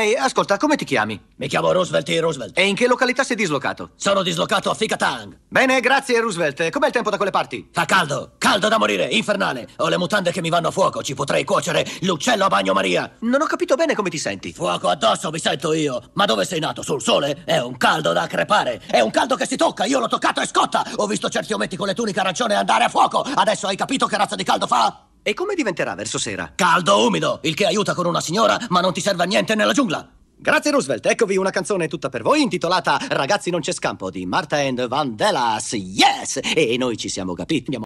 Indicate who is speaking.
Speaker 1: Ehi, ascolta, come ti chiami? Mi chiamo Roosevelt e eh, Roosevelt. E in che località sei dislocato?
Speaker 2: Sono dislocato
Speaker 1: a Ficatang. Bene, grazie Roosevelt. Com'è il tempo da quelle parti? Fa caldo, caldo da morire, infernale. Ho le mutande che mi vanno a fuoco, ci potrei cuocere l'uccello a bagnomaria. Non ho capito bene come ti senti. Fuoco addosso mi sento io. Ma dove sei nato? Sul sole? È un caldo da crepare. È un caldo che si tocca, io l'ho toccato e scotta. Ho visto certi ometti con le tuniche arancione andare a fuoco. Adesso hai capito che razza di caldo fa? E come diventerà verso sera? Caldo, umido, il che aiuta con una signora, ma non ti serve a niente nella giungla. Grazie Roosevelt, eccovi una canzone tutta per voi intitolata
Speaker 3: Ragazzi non c'è scampo di Marta and Vandellas. Yes! E noi ci siamo capiti.